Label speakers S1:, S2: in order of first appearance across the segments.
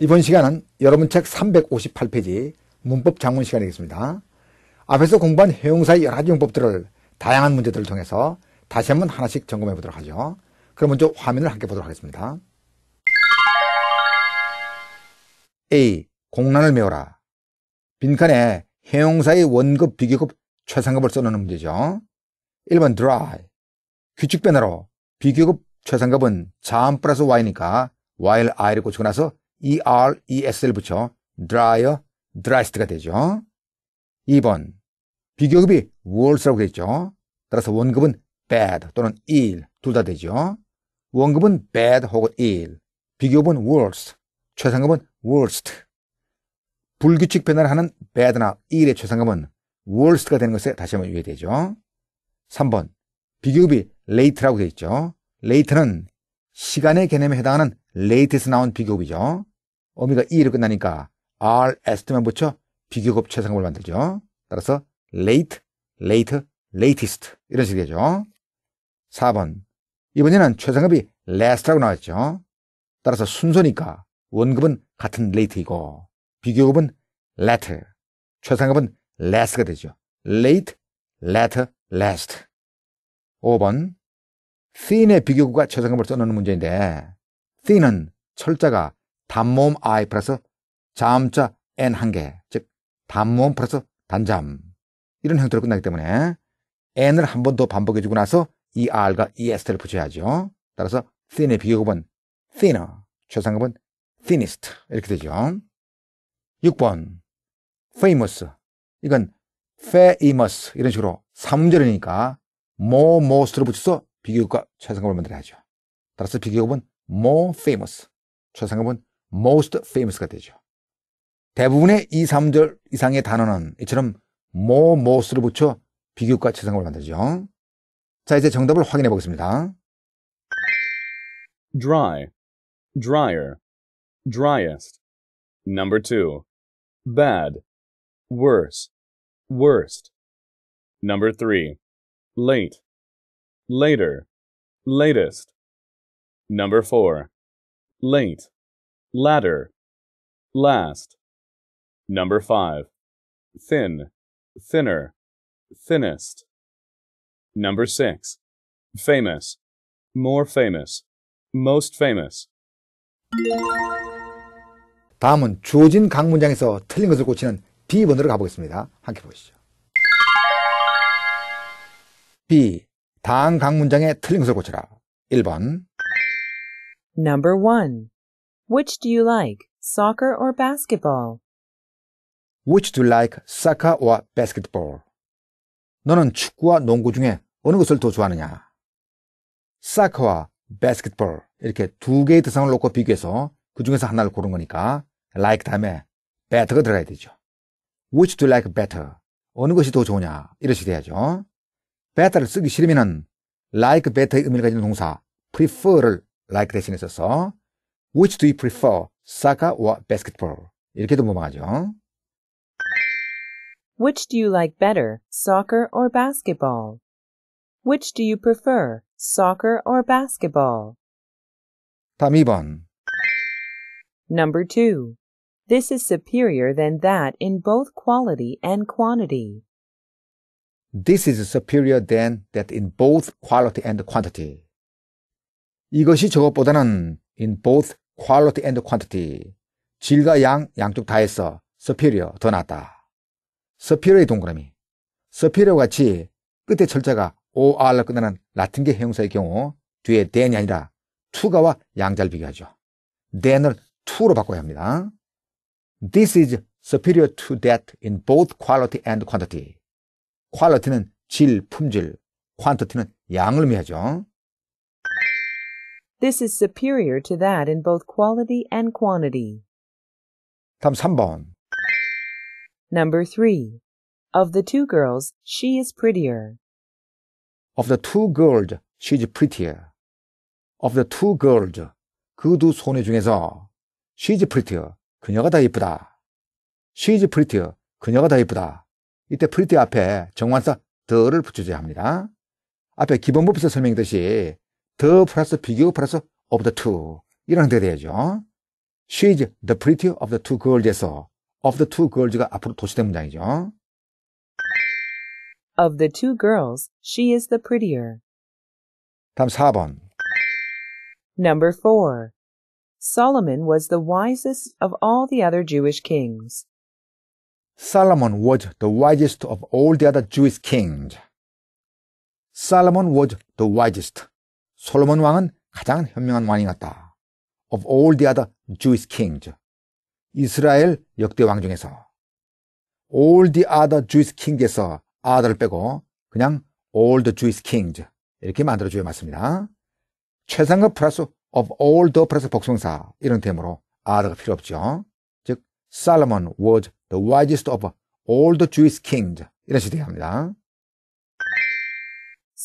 S1: 이번 시간은 여러분 책 358페이지 문법 장문 시간이겠습니다. 앞에서 공부한 해용사의 여러 가지 용법들을 다양한 문제들을 통해서 다시 한번 하나씩 점검해 보도록 하죠. 그럼 먼저 화면을 함께 보도록 하겠습니다. A. 공란을 메워라. 빈칸에 해용사의 원급, 비교급, 최상급을 써놓는 문제죠. 1번 dry. 규칙 변화로 비교급 최상급은 자음 플러스 y니까 y를 i를 고치고 나서 er, es를 붙여 d r y e r e driest가 되죠. 2번 비교급이 worse라고 되죠. 어있 따라서 원급은 bad 또는 ill 둘 다 되죠. 원급은 bad 혹은 ill, 비교급은 worse, 최상급은 worst. 불규칙 변화를 하는 bad나 ill의 최상급은 worst가 되는 것에 다시 한번 유의되죠. 3번 비교급이 late라고 되어 있죠. late는 시간의 개념에 해당하는 late에서 나온 비교급이죠. 어미가 e 로 끝나니까 r, s 만 붙여 비교급 최상급을 만들죠. 따라서 late, late, latest 이런 식이 되죠. 4번 이번에는 최상급이 last라고 나왔죠. 따라서 순서니까 원급은 같은 late이고 비교급은 later, 최상급은 last가 되죠. late, later, last 5번 thin의 비교급과 최상급을 써놓는 문제인데 thin은 철자가 단모음 I 플러스 자음자 N 한 개, 즉 단모음 플러스 단잠 이런 형태로 끝나기 때문에 N을 한 번 더 반복해주고 나서 이 R과 이 S를 붙여야죠. 따라서 thin의 비교급은 thinner, 최상급은 thinnest 이렇게 되죠. 6번 famous 이건 famous 이런 식으로 3절이니까 more most를 붙여서 비교급과 최상급을 만들어야죠. 따라서 비교급은 more famous, 최상급은 most famous가 되죠. 대부분의 2, 3절 이상의 단어는 이처럼 more, most를 붙여 비교과 최상을 만들죠. 자, 이제 정답을 확인해 보겠습니다.
S2: dry, drier, driest. Number 2. bad, worse, worst. Number 3. late, later, latest. Number 4. late, ladder, last. Number five, thin, thinner, thinnest. Number six, famous, more famous, most famous.
S1: 다음은 주어진 각 문장에서 틀린 것을 고치는 B번으로 가보겠습니다. 함께 보시죠. B. 다음 각 문장에 틀린 것을 고쳐라. 1번 Number
S3: 1 Which do you like, soccer or basketball?
S1: Which do you like, soccer or basketball? 너는 축구와 농구 중에 어느 것을 더 좋아하느냐? soccer와 basketball 이렇게 두 개의 대상을 놓고 비교해서 그 중에서 하나를 고른 거니까 like 다음에 better가 들어가야 되죠. Which do you like better? 어느 것이 더 좋으냐? 이러시게 돼야죠. better를 쓰기 싫으면 like better의 의미를 가진 동사 prefer를 like 대신에 써서 Which do you prefer, soccer or basketball? 이렇게도 넘어가죠.
S3: Which do you like better, soccer or basketball? Which do you prefer, soccer or basketball? 다음 2번. Number 2. This is superior than that in both quality and
S1: quantity. This is superior than that in both quality and quantity. 이것이 저것보다는 in both quality and quantity. 질과 양, 양쪽 다 해서 superior, 더 낫다. superior의 동그라미. superior 같이 끝에 철자가 or로 끝나는 라틴계 형용사의 경우 뒤에 than이 아니라 to가와 양자를 비교하죠. than을 to로 바꿔야 합니다. This is superior to that in both quality and quantity. quality는 질, 품질, quantity는 양을 의미하죠.
S3: This is superior to that in both quality and quantity. 다음 3번. Number 3. Of the two girls, she is prettier.
S1: Of the two girls, she is prettier. Of the two girls, 그두 소녀 중에서 she is prettier, 그녀가 더 이쁘다. she is prettier, 그녀가 더 이쁘다. 이때 pretty 앞에 정관사 더를 붙여줘야 합니다. 앞에 기본법에서 설명했듯이 더 플러스 비교 플러스 of the two 이런 데 She is the pretty of the two girls에서 of the two girls가 앞으로 도시된 문장이죠.
S3: Of the two girls, she is the prettier.
S1: 다음 4번.
S3: Number 4. Solomon was the wisest of all the other Jewish kings.
S1: Solomon was the wisest of all the other Jewish kings. Solomon was the wisest. 솔로몬 왕은 가장 현명한 왕이었다. Of all the other Jewish kings. 이스라엘 역대 왕 중에서 all the other Jewish king에서 아들을 빼고 그냥 all the Jewish kings 이렇게 만들어주어야 맞습니다. 최상급 플러스 of all the 플러스 복성사 이런 템으로 아더가 필요 없죠. 즉, Solomon was the wisest of all the Jewish kings 이런 식으로 합니다.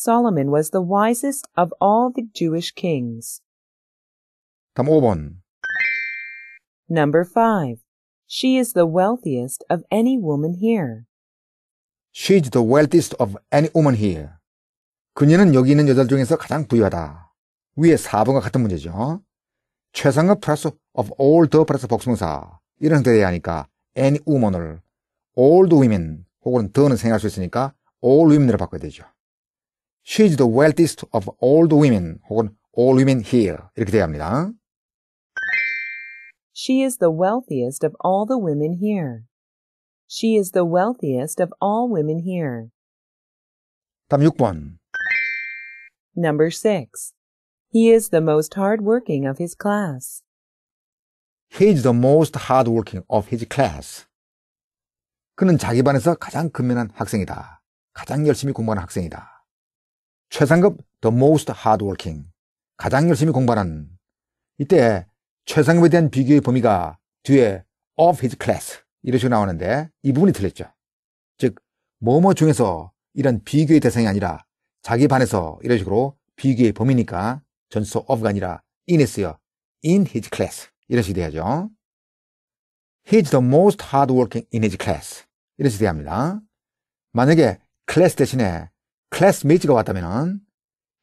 S3: Solomon was the wisest of all the Jewish kings. 답 5번. Number 5. She is the wealthiest of any woman here.
S1: She is the wealthiest of any woman here. 그녀는 여기 있는 여자 들 중에서 가장 부유하다. 위에 4번과 같은 문제죠. 최상급 플러스 of all the 플러스 복수명사 이런 대해야 하니까 any woman을 all the women 혹은 t h 는생각할수 있으니까 all women으로 바꿔야 되죠. She is the wealthiest of all the women 혹은 all women here 이렇게 돼야 합니다.
S3: She is the wealthiest of all the women here. She is the wealthiest of all women here. 다음 6번. Number 6. He is the most hardworking of his class.
S1: He is the most hardworking of his class. 그는 자기 반에서 가장 근면한 학생이다. 가장 열심히 공부하는 학생이다. 최상급 the most hardworking 가장 열심히 공부하는 이때 최상급에 대한 비교의 범위가 뒤에 of his class 이렇게 나오는데 이 부분이 틀렸죠. 즉 뭐뭐 중에서 이런 비교의 대상이 아니라 자기 반에서 이런 식으로 비교의 범위니까 전수소 of가 아니라 in에 쓰여 in his class 이런 식이 돼야죠. He's the most hardworking in his class 이런 식이 돼야 합니다. 만약에 class 대신에 클래스메이트가 왔다면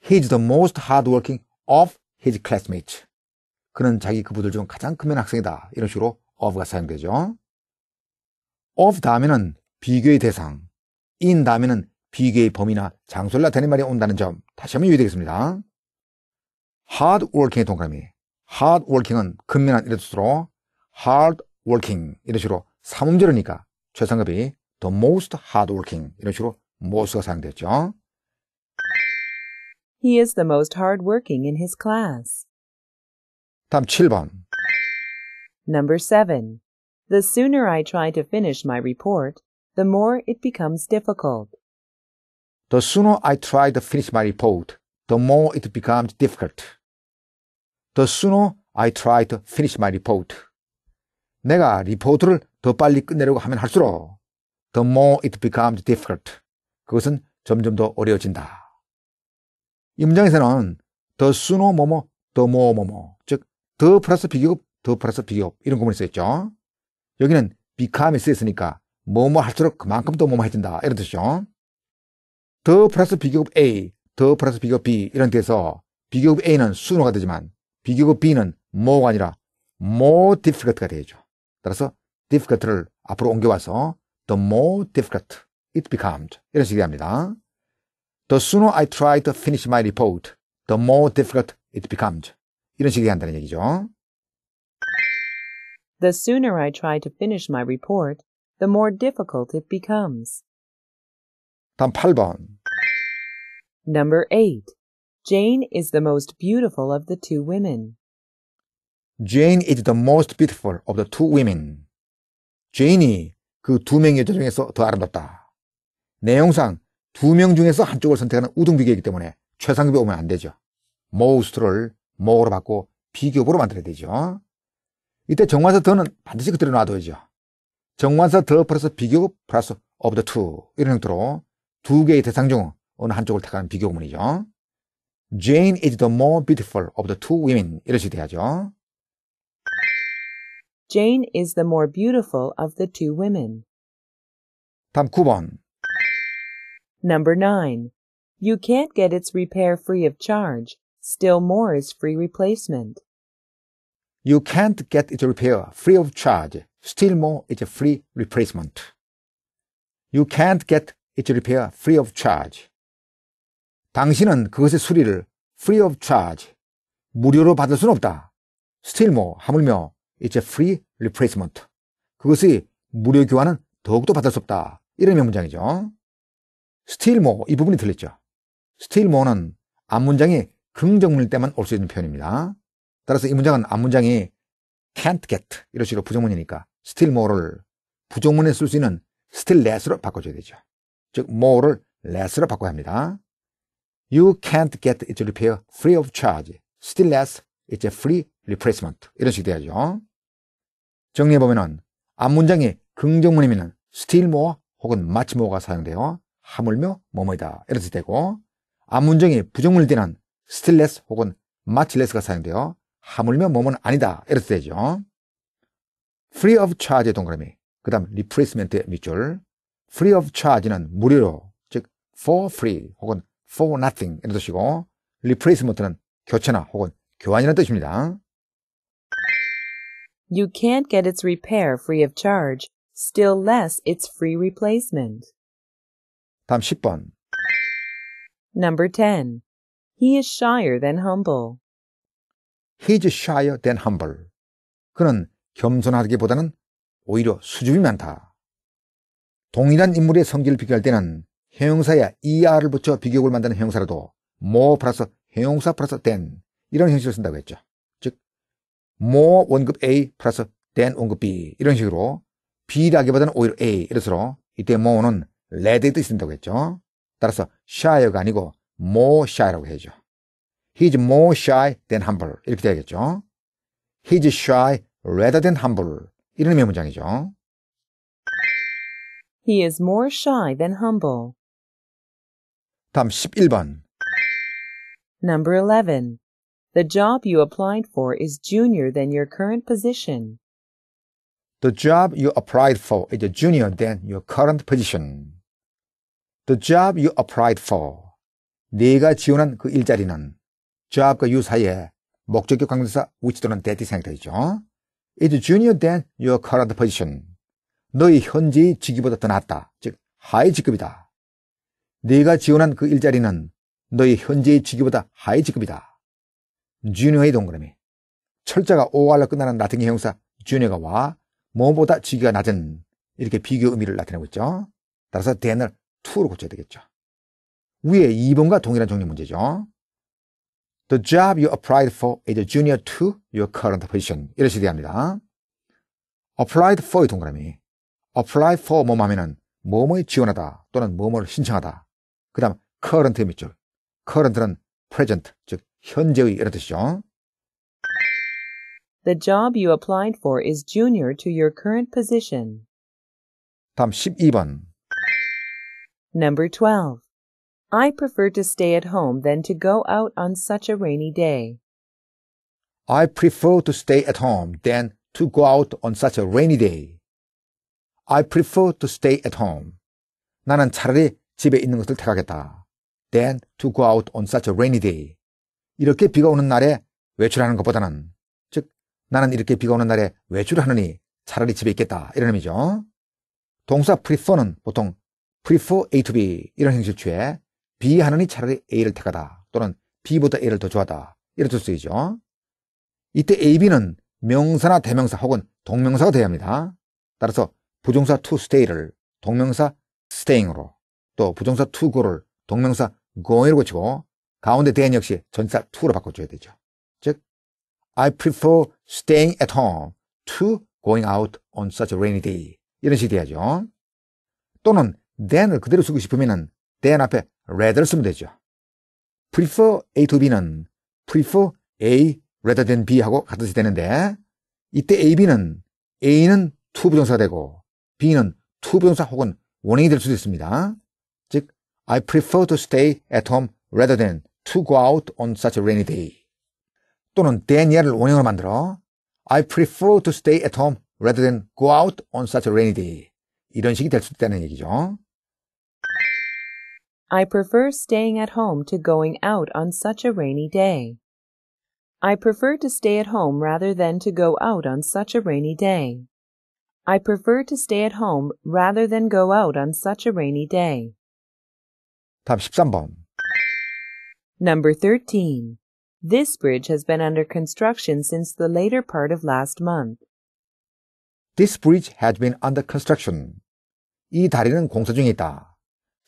S1: he's the most hardworking of his classmates. 그는 자기 그부들 중 가장 크면 학생이다. 이런 식으로 of가 사용되죠. of 다음에는 비교의 대상, in 다음에는 비교의 범위나 장소를 나타내는 말이 온다는 점 다시 한번 유의되겠습니다. hardworking의 동그라미 hardworking은 근면한 이런 뜻으로 hardworking 이런 식으로 삼음절이니까 최상급이 the most hardworking 이런 식으로 무엇과
S3: He is the most hardworking in his class. 다음 7번. Number 7. The sooner I try to finish my report, the more it becomes difficult.
S1: The sooner I try to finish my report, the more it becomes difficult. The sooner I try to finish my report. 내가 리포트를 더 빨리 끝내려고 하면 할수록 the more it becomes difficult. 그것은 점점 더 어려워진다. 이 문장에서는 더 순호 뭐뭐 더 뭐뭐뭐 뭐 즉더 플러스 비교급 더 플러스 비교급 이런 구문이 쓰였죠. 여기는 비카함이 쓰였으니까 뭐뭐 할수록 그만큼 더 뭐뭐 해진다 이런 뜻이죠. 더 플러스 비교급 A, 더 플러스 비교급 B 이런 데서 비교급 A는 순호가 되지만 비교급 B는 뭐가 아니라 more difficult가 되죠. 따라서 difficult를 앞으로 옮겨와서 the more difficult it becomes. 이런 식이 합니다. The sooner I try to finish my report, the more difficult it becomes. 이런 식이 한다는 얘기죠.
S3: The sooner I try to finish my report, the more difficult it becomes.
S1: 다음 8번.
S3: Number 8. Jane is the most beautiful of the two women.
S1: Jane is the most beautiful of the two women. Jane이 그 두 명의 여자 중에서 더 아름답다. 내용상 두 명 중에서 한쪽을 선택하는 우등 비교이기 때문에 최상급에 오면 안 되죠. m o s t 를 m o r e 로 받고 비교부로 만들어야 되죠. 이때 정관사 더는 반드시 그대로 놔둬야죠. 정관사 더 플러스 비교급 플러스 of the two 이런 형태로 두 개의 대상 중 어느 한쪽을 택하는 비교문이죠. Jane is the more beautiful of the two women 이런 식으로 돼야죠.
S3: Jane is the more beautiful of the two women. 다음 9번. Number 9. You can't get its repair free of charge. Still more is free replacement.
S1: You can't get its repair free of charge. Still more is free replacement. You can't get its repair free of charge. 당신은 그것의 수리를 free of charge, 무료로 받을 수는 없다. Still more, 하물며 it's a free replacement. 그것이 무료 교환은 더욱더 받을 수 없다. 이런 명문장이죠. still more 이 부분이 들렸죠. still more는 앞문장이 긍정문일 때만 올 수 있는 표현입니다. 따라서 이 문장은 앞문장이 can't get 이런 식으로 부정문이니까 still more를 부정문에 쓸 수 있는 still less로 바꿔줘야 되죠. 즉 more를 less로 바꿔야 합니다. You can't get it repair free of charge. Still less it's a free replacement. 이런 식이 돼야죠. 정리해보면은 앞문장이 긍정문이면 still more 혹은 much more가 사용돼요. 하물며 뭐뭐이다 이런 뜻이 되고 암문정이 부정문일 때는 스틸레스 혹은 마틸레스가 사용되어 하물며 뭐뭐는 아니다 이런 뜻이 되죠. free of charge의 동그라미 그 다음 replacement의 밑줄 free of charge는 무료로 즉 for free 혹은 for nothing 이런 뜻이고 replacement는 교체나 혹은 교환이라는 뜻입니다.
S3: You can't get its repair free of charge, still less its free replacement. 다음 10번. Number 10. He is shyer than humble.
S1: He is shyer than humble. 그는 겸손하기보다는 오히려 수줍이 많다. 동일한 인물의 성질을 비교할 때는 형용사에 er을 붙여 비교를 만드는 형용사라도 more 플러스 형용사 플러스 than 이런 형식을 쓴다고 했죠. 즉 more 원급 A 플러스 than 원급 B 이런 식으로 B라기보다는 오히려 A 이래서 이때 more는 레드의 뜻이 된다고 했죠. 따라서 shy가 아니고 more shy라고 해야죠. He's more shy than humble. 이렇게 되야겠죠. He's shy rather than humble. 이런 의미의 문장이죠.
S3: He is more shy than humble.
S1: 다음 11번.
S3: Number 11. The job you applied for is junior than your current position.
S1: The job you applied for is junior than your current position. The job you applied for. 네가 지원한 그 일자리는 job과 you 그 사이에 목적격 관계사 which 또는 that이 생각되죠. is junior than your current position. 너의 현지 직위보다 더 낫다. 즉, 하위 직급이다. 네가 지원한 그 일자리는 너의 현재의 직위보다 하위 직급이다. junior의 동그라미. 철자가 or로 끝나는 나등의 형용사 junior가 와 뭐보다 직위가 낮은 이렇게 비교 의미를 나타내고 있죠. 따라서 than을 t 로 고쳐야 되겠죠. 위에 2번과 동일한 종류 문제죠. The job you applied for is junior to your current position. 이런 식으로 합니다. applied for의 동그라미. apply for 뭐뭐 하면은 뭐뭐에 지원하다 또는 뭐뭐를 신청하다. 그 다음 current의 밑줄. current는 present, 즉 현재의 이런 뜻이죠.
S3: The job you applied for is junior to your current position.
S1: 다음 12번.
S3: Number 12. I prefer to stay at home than to go out on such a rainy day.
S1: I prefer to stay at home than to go out on such a rainy day. I prefer to stay at home. 나는 차라리 집에 있는 것을 택하겠다. than to go out on such a rainy day. 이렇게 비가 오는 날에 외출하는 것보다는 즉 나는 이렇게 비가 오는 날에 외출하느니 차라리 집에 있겠다 이런 의미죠. 동사 prefer는 보통 prefer A to B 이런 형식을 취해 B 하느니 차라리 A를 택하다 또는 B보다 A를 더 좋아하다 이런 뜻 쓰이죠. 이때 A, B는 명사나 대명사 혹은 동명사가 돼야 합니다. 따라서 부정사 to stay를 동명사 staying으로 또 부정사 to go를 동명사 going으로 고치고 가운데 대한 역시 전사 to로 바꿔줘야 되죠. 즉 I prefer staying at home to going out on such a rainy day 이런 식이 돼야죠. 또는 than을 그대로 쓰고 싶으면 than 앞에 rather를 쓰면 되죠. prefer A to B는 prefer A rather than B 하고 같은 뜻이 되는데 이때 A, B는 A는 to 부정사 되고 B는 to 부정사 혹은 원형이 될 수도 있습니다. 즉 I prefer to stay at home rather than to go out on such a rainy day 또는 than이야를 원형으로 만들어 I prefer to stay at home rather than go out on such a rainy day 이런 식이 될 수 있다는 얘기죠.
S3: I prefer staying at home to going out on such a rainy day. I prefer to stay at home rather than to go out on such a rainy day. I prefer to stay at home rather than go out on such a rainy day.
S1: 답 13번.
S3: Number 13. This bridge has been under construction since the later part of last month.
S1: This bridge has been under construction. 이 다리는 공사 중이다.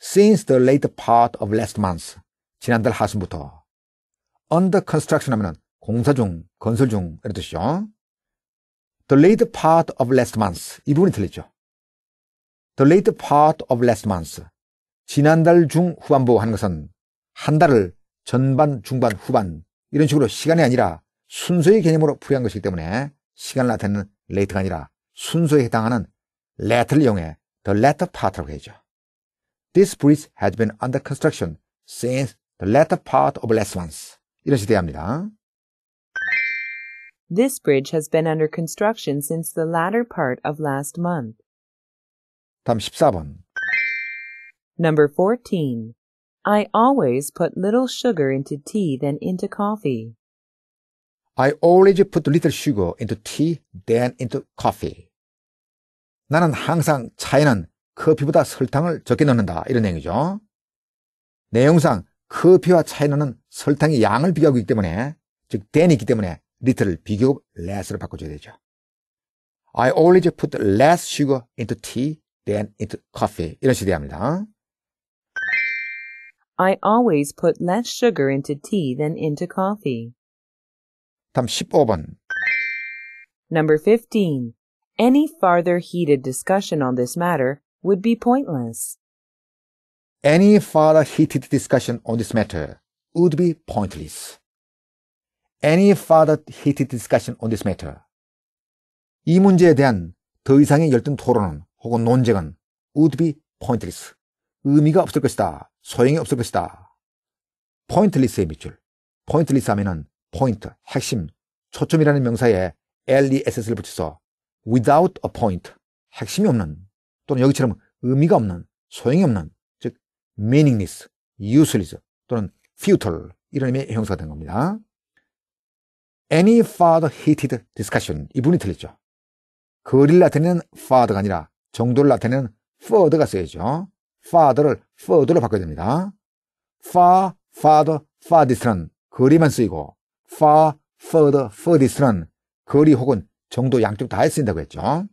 S1: since the later part of last month, 지난달 하순부터. under construction 하면 공사 중, 건설 중, 이런 뜻이죠. the later part of last month, 이 부분이 틀렸죠. the later part of last month, 지난달 중 후반부 하는 것은 한 달을 전반, 중반, 후반, 이런 식으로 시간이 아니라 순서의 개념으로 부여한 것이기 때문에 시간을 나타내는 late가 아니라 순서에 해당하는 letter를 이용해 the latter part라고 해야죠. This bridge has been under construction since the latter part of last month. 이런 시대합니다.
S3: This bridge has been under construction since the latter part of last month.
S1: 다음 14번.
S3: Number 14. I always put little sugar into tea than
S1: into coffee. I always put little sugar into tea than into coffee. 나는 항상 차에는 커피보다 설탕을 적게 넣는다. 이런 내용이죠. 내용상 커피와 차이나는 설탕의 양을 비교하고 있기 때문에 즉 den이 있기 때문에 리터를 비교급 less로 바꿔줘야 되죠. I always put less sugar into tea than into coffee. 이런 식으로 합니다.
S3: I always put less sugar into tea than into coffee. 다음 15번. Number 15. Any farther heated discussion on this matter would be pointless.
S1: Any further heated discussion on this matter would be pointless. Any further heated discussion on this matter. 이 문제에 대한 더 이상의 열띤 토론은 혹은 논쟁은 would be pointless. 의미가 없을 것이다. 소용이 없을 것이다. pointless의 밑줄. pointless 하면은 point, 핵심, 초점이라는 명사에 less를 붙여서 without a point, 핵심이 없는 또는 여기처럼 의미가 없는, 소용이 없는, 즉 meaningless, useless 또는 futile 이런 의미의 형사가 된 겁니다. Any further heated discussion 이분이 틀렸죠. 거리를 나타내는 f a t h e r 가 아니라 정도를 나타내는 further가 쓰여야죠 f a t h e r 를 further로 바꿔야 됩니다. far, farther, far distant는 거리만 쓰이고 far, further, fur distant는 거리 혹은 정도 양쪽 다 쓰인다고 했죠.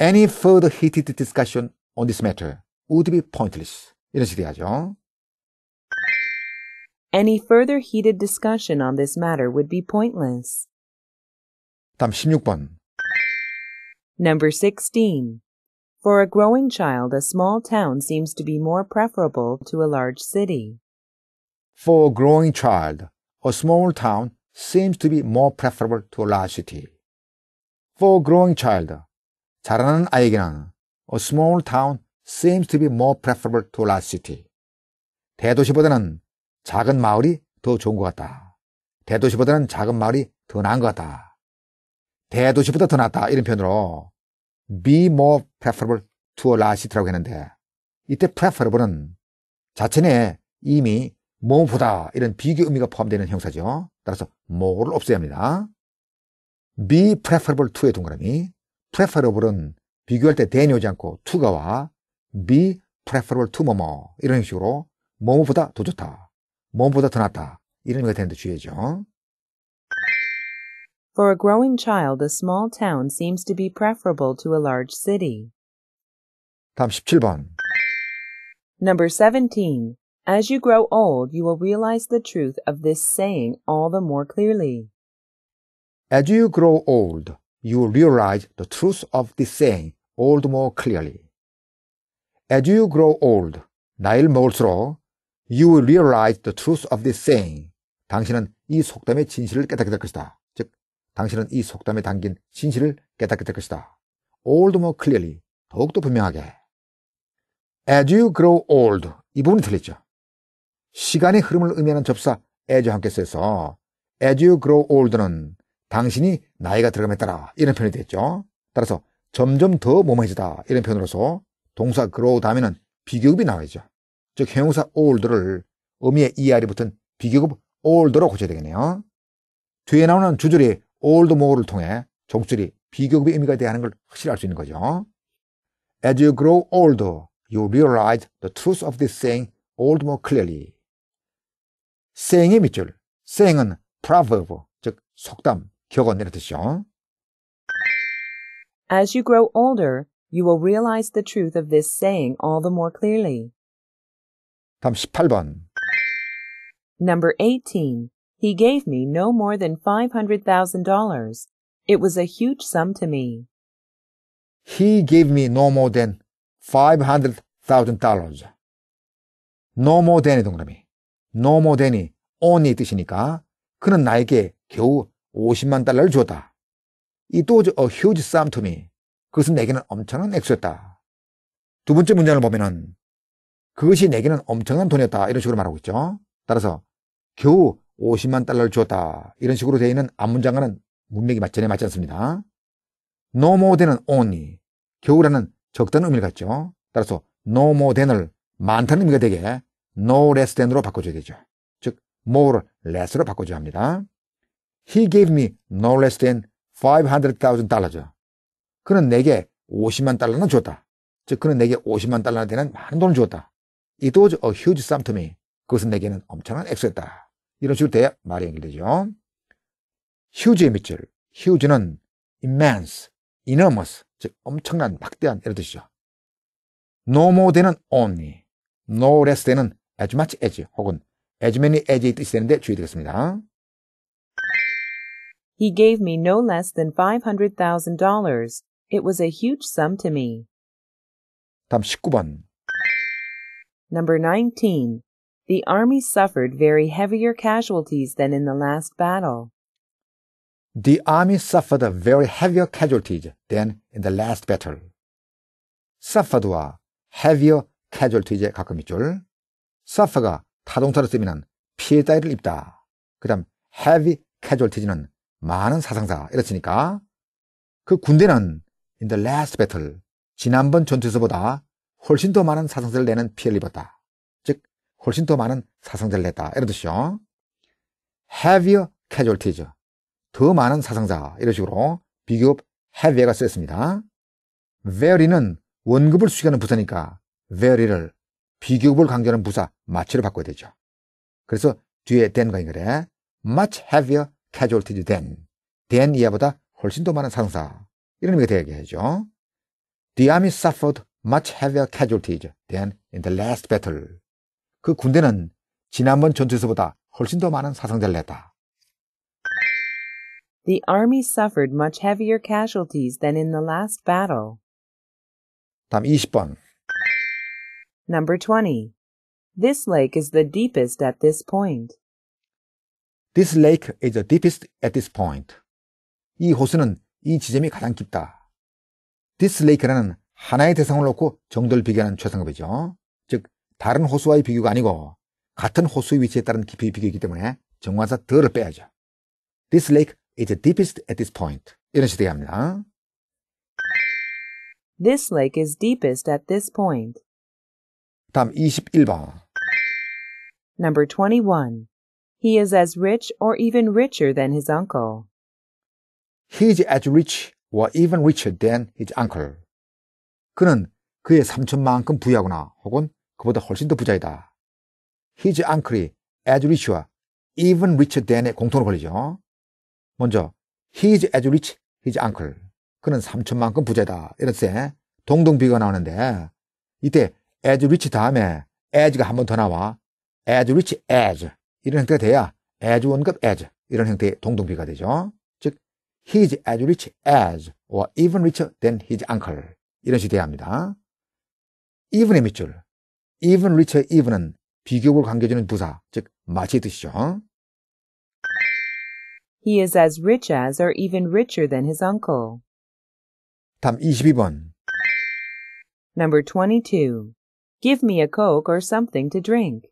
S1: Any further heated discussion on this matter would be pointless. 이런 식이 돼야죠.
S3: Any further heated discussion on this matter would be pointless.
S1: 다음 16번.
S3: Number 16. For a growing child, a small town seems to be more preferable to a large city.
S1: For a growing child, a small town seems to be more preferable to a large city. For a growing child, 자라는 아이에게는 A small town seems to be more preferable to a large city. 대도시보다는 작은 마을이 더 좋은 것 같다. 대도시보다는 작은 마을이 더 나은 것 같다. 대도시보다 더 낫다. 이런 표현으로 be more preferable to a large city라고 했는데 이때 preferable은 자체에 내 이미 뭐보다 이런 비교 의미가 포함되는 형사죠. 따라서 more를 없애야 합니다. be preferable to의 동그라미 preferable은 비교할 때 대니오지 않고 to가와 be preferable to 뭐뭐 이런 식으로 뭐뭐보다 더 좋다, 뭐뭐보다 더 낫다 이런 의미가 되는데 주의죠.
S3: For a growing child, a small town seems to be preferable to a large city.
S1: 다음 17번.
S3: Number 17. As you grow old, you will realize the truth of this saying all the more clearly.
S1: As you grow old, you realize the truth of this saying all the more clearly. As you grow old, 나이를 먹을수록 you will realize the truth of this saying. 당신은 이 속담의 진실을 깨닫게 될 것이다. 즉, 당신은 이 속담에 담긴 진실을 깨닫게 될 것이다. All the more clearly. 더욱더 분명하게. As you grow old. 이 부분이 틀렸죠. 시간의 흐름을 의미하는 접사 as와 함께 써서 as you grow old는 당신이 나이가 들어감에 따라 이런 표현이 됐죠. 따라서 점점 더 모호해지다 이런 표현으로서 동사 grow 다음에는 비교급이 나와야죠. 즉 형용사 old를 의미의 er이 붙은 비교급 old로 고쳐야 되겠네요. 뒤에 나오는 주절이 old more를 통해 종절이 비교급의 의미가 대하는 걸 확실히 알 수 있는 거죠. As you grow older, you realize the truth of this saying old more clearly. saying의 밑줄, saying은 proverb, 즉 속담,
S3: As you grow older, you will realize the truth of this saying all the more clearly.
S1: 다음 18번.
S3: Number 18. He gave me no more than $500,000. It was a huge sum to
S1: me. He gave me no more than $500,000. no more than이 동그라미. no more than이 only 뜻이니까 그는 나에게 겨우 50만 달러를 주었다. 이또 어, 휴지 쌈툼이 그것은 내게는 엄청난 액수였다. 두 번째 문장을 보면은 그것이 내게는 엄청난 돈이었다 이런 식으로 말하고 있죠. 따라서 겨우 50만 달러를 주었다 이런 식으로 되어 있는 앞문장과는 문맥이 전혀 맞지 않습니다. no more t h a n only 겨우라는 적다는 의미를 갖죠. 따라서 no more than을 많다는 의미가 되게 no less than으로 바꿔줘야 되죠. 즉 more less로 바꿔줘야 합니다. He gave me no less than 500,000 달러죠. 그는 내게 50만 달러나 줬다. 즉, 그는 내게 50만 달러나 되는 많은 돈을 줬다. It was a huge sum to me. 그것은 내게는 엄청난 액수였다. 이런 식으로 돼야 말이 연결되죠. huge의 밑줄. huge는 immense, enormous, 즉 엄청난, 막대한 이런 뜻이죠. no more t h a n only, no less t h a n as much as 혹은 as many as의 뜻이 되는데 주의드리겠습니다
S3: He gave me no less than $500,000. It was a huge sum to me. 답 19번. Number 19. The army suffered very heavier casualties than in the last battle.
S1: The army suffered very heavier casualties than in the last battle. suffered와 heavier casualties에 가끔 밑줄. suffer가 타동사로 쓰면 피해 입다. 그 다음 heavy casualties는 많은 사상자 이렇으니까 그 군대는 in the last battle 지난번 전투에서보다 훨씬 더 많은 사상자를 내는 피해를 입었다. 즉 훨씬 더 많은 사상자를 냈다. 이런 뜻이죠. heavier casualties 더 많은 사상자 이런 식으로 비교급 heavy가 쓰였습니다. very는 원급을 수식하는 부사니까 very를 비교급을 강조하는 부사 much로 바꿔야 되죠. 그래서 뒤에 t h 과인걸래 much heavier casualty than. than 이하보다 훨씬 더 많은 상사. 이런 의미가 되야겠죠. The army suffered much heavier casualties than in the last battle. 그 군대는 지난번 전투에서보다 훨씬 더 많은 사상자를 냈다. The army suffered much heavier casualties
S3: than in the last battle.
S1: 다음 20번.
S3: Number 20. This lake is the deepest at this point.
S1: This lake is the deepest at this point. 이 호수는 이 지점이 가장 깊다. This lake라는 하나의 대상을 놓고 정도를 비교하는 최상급이죠. 즉, 다른 호수와의 비교가 아니고 같은 호수의 위치에 따른 깊이의 비교이기 때문에 정관사 더를 빼야죠. This lake is the deepest at this point. 이런 식으로 얘기합니다.
S3: This lake is deepest at this point.
S1: 다음 21번.
S3: Number 21. He is as rich or even richer than his uncle.
S1: He is as rich or even richer than his uncle. 그는 그의 삼촌만큼 부유하거나 혹은 그보다 훨씬 더 부자이다. His uncle이 as rich와 even richer than의 공통으로 걸리죠. 먼저 he is as rich his uncle. 그는 삼촌만큼 부자다. 이럴 때 동동 비가 나오는데 이때 as rich 다음에 as가 한 번 더 나와 as rich as 이런 형태가 돼야 as 원급 as 이런 형태의 동동비가 되죠. 즉 he is as rich as or even richer than his uncle 이런 식이 돼야 합니다. even의 밑줄 even richer even은 비교를 관계주는 부사 즉 마치 뜻이죠.
S3: He is as rich as or even richer than his uncle.
S1: 다음 22번.
S3: Number 22. Give me a coke or something to drink.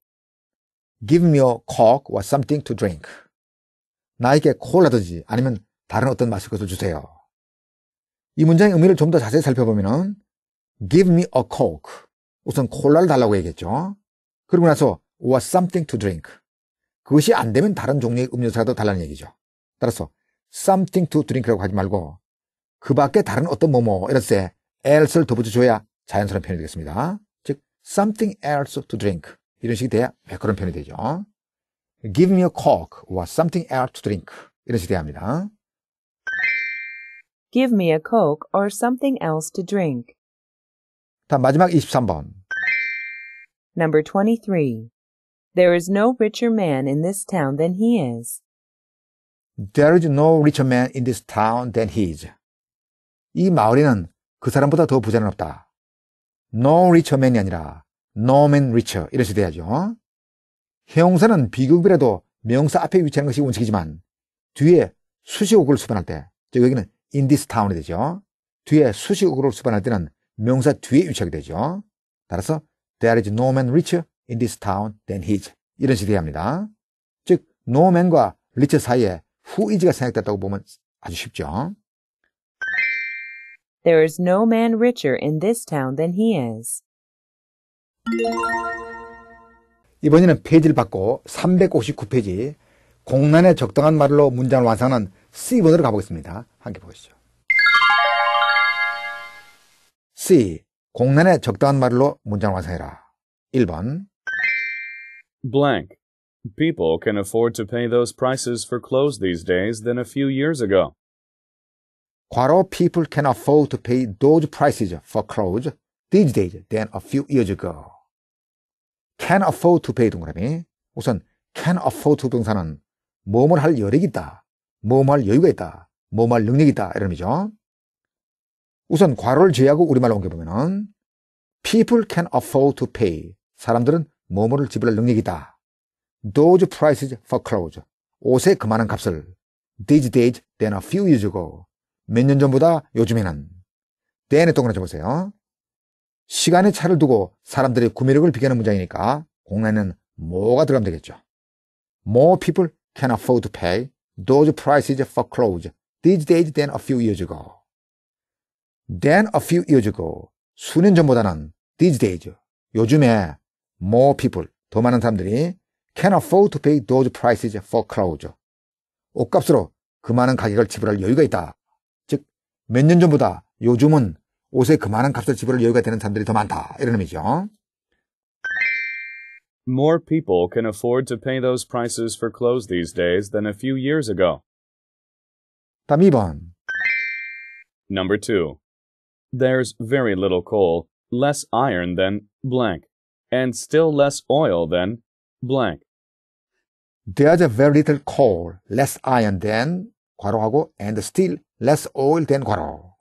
S1: give me a coke or something to drink. 나에게 콜라든지 아니면 다른 어떤 마실 것을 주세요. 이 문장의 의미를 좀 더 자세히 살펴보면은 give me a coke. 우선 콜라를 달라고 얘기했죠. 그러고 나서 or something to drink. 그것이 안 되면 다른 종류의 음료수라도 달라는 얘기죠. 따라서 something to drink라고 하지 말고 그 밖에 다른 어떤 뭐뭐 이럴때 else를 덧붙여줘야 자연스러운 표현이 되겠습니다. 즉 something else to drink. 이런 식이 돼야 매끄러운 편이 되죠. Give me a coke or something else to drink. 이런 식이 돼야 합니다.
S3: Give me a coke or something else to drink. 다음 마지막 23번. Number 23. There is no richer man in this town than he
S1: is. There is no richer man in this town than he is. 이 마을에는 그 사람보다 더 부자는 없다. No richer man이 아니라 노맨 리처 이렇게 돼야죠. 형사는 비급이라도 명사 앞에 위치하는 것이 원칙이지만 뒤에 수식어구를 수반할 때, 즉 여기는 in this town이 되죠. 뒤에 수식어구를 수반할 때는 명사 뒤에 위치하게 되죠. 따라서 there is no man richer in this town than his 이런 식이 돼야 합니다. 즉 no man과 richer 사이에 who is가 생각됐다고 보면 아주 쉽죠.
S3: There is no man richer in this town than he is.
S1: 이번에는 페이지를 받고 359페이지 공란에 적당한 말로 문장을 완성하는 C번으로 가보겠습니다. 함께 보시죠. C. 공란에 적당한 말로 문장을 완성해라. 1번
S2: blank. People can afford to pay those prices for clothes these days than a few years ago.
S1: 과로 people can afford to pay those prices for clothes these days than a few years ago. can afford to pay 동그라미. 우선 can afford to 동사는 뭐뭐 할 여력이 있다. 뭐뭐 할 여유가 있다. 뭐뭐 할 능력이 있다. 이런 의미죠. 우선 괄호를 제외하고 우리말로 옮겨보면은 people can afford to pay. 사람들은 뭐뭐를 지불할 능력이 있다. those prices for clothes. 옷에 그만한 값을 these days than a few years ago. 몇 년 전보다 요즘에는 then의 동그라미 보세요. 시간의 차를 두고 사람들의 구매력을 비교하는 문장이니까 공란에는 뭐가 들어가면 되겠죠. More people can afford to pay those prices for clothes these days than a few years ago. than a few years ago. 수년 전보다는 these days. 요즘에 more people, 더 많은 사람들이 can afford to pay those prices for clothes. 옷값으로 그 많은 가격을 지불할 여유가 있다. 즉, 몇 년 전보다 요즘은 옷에 그만한 값을 지불할 여유가 되는 사람들이 더 많다. 이런 의미죠.
S2: More people can afford to pay those prices for clothes these days than a few years ago. 다음 2번. Number 2. There's very little coal, less iron than blank, and still less oil than blank.
S1: There's very little coal, less iron than 괄호하고 and still less oil than 괄호.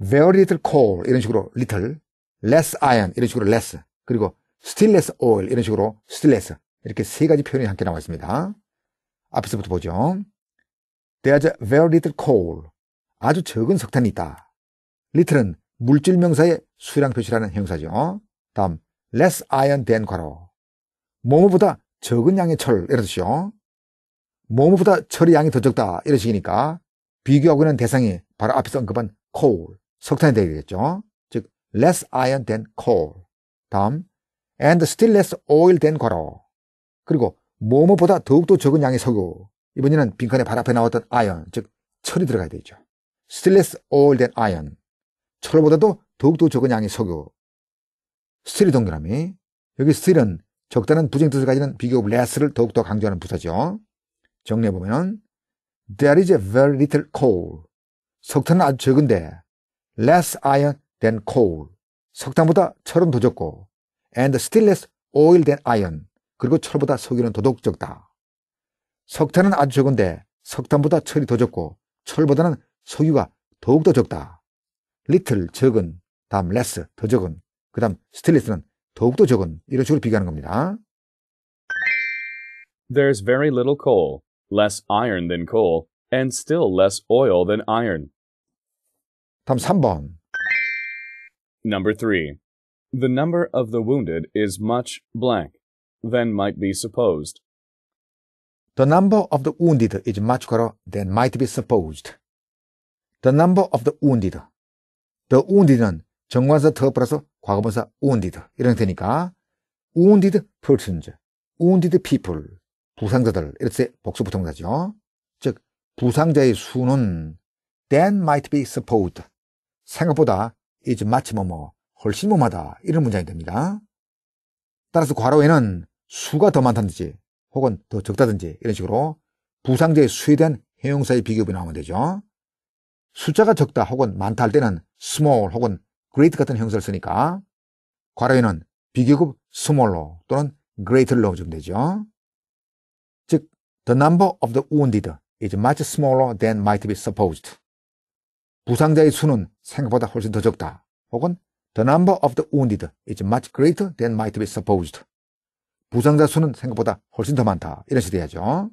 S1: very little coal 이런 식으로 little, less iron 이런 식으로 less, 그리고 still less oil 이런 식으로 still less 이렇게 세 가지 표현이 함께 나와 있습니다. 앞에서부터 보죠. There's very little coal. 아주 적은 석탄이 있다. little은 물질 명사의 수량 표시라는 형사죠. 다음 less iron than 과로. 뭐뭐보다 적은 양의 철 이런 뜻이죠. 뭐뭐보다 철의 양이 더 적다 이런 식이니까 비교하고 있는 대상이 바로 앞에서 언급한 coal 석탄이 되겠죠. 즉, less iron than coal. 다음, and still less oil than 거로. 그리고, 뭐뭐보다 더욱더 적은 양의 석유. 이번에는 빈칸에 발 앞에 나왔던 iron, 즉, 철이 들어가야 되죠. still less oil than iron. 철보다도 더욱더 적은 양의 석유. 스틸이 동그라미. 여기 스틸은 적다는 부정 뜻을 가지는 비교급 less를 더욱더 강조하는 부사죠. 정리해보면, there is a very little coal. 석탄은 아주 적은데, less iron than coal. 석탄보다 철은 더 적고, and still less oil than iron. 그리고 철보다 석유는 더더욱 적다. 석탄은 아주 적은데 석탄보다 철이 더 적고 철보다는 석유가 더욱 더 적다. little 적은, 다음 less 더 적은, 그 다음 still less는 더욱 더 적은 이런 식으로 비교하는 겁니다.
S2: There's very little coal, less iron than coal, and still less oil than iron. 다음 3번. Number 3. The number of the wounded is much blank than might be supposed.
S1: The number of the wounded is much greater than might be supposed. The number of the wounded. The wounded은 정관사 더 플러스 과거분사 wounded 이런 되니까 wounded persons, wounded people 부상자들 이렇게 복수부통사죠. 즉 부상자의 수는 than might be supposed 생각보다 이좀 마치 뭐뭐 뭐, 훨씬 뭐마다 이런 문장이 됩니다. 따라서 괄호에는 그 수가 더 많다든지 혹은 더 적다든지 이런 식으로 부상자의 수에 대한 형용사의 비교비 나오면 되죠. 숫자가 적다 혹은 많다 할 때는 small 혹은 great 같은 형사를 쓰니까 괄호에는 비교급 small로 또는 g r e a t 를 넣어주면 되죠. 즉, the number of the wounded is much smaller than might be supposed. 부상자의 수는 생각보다 훨씬 더 적다. 혹은 The number of the wounded is much greater than might be supposed. 부상자 수는 생각보다 훨씬 더 많다. 이런 식이 돼야죠.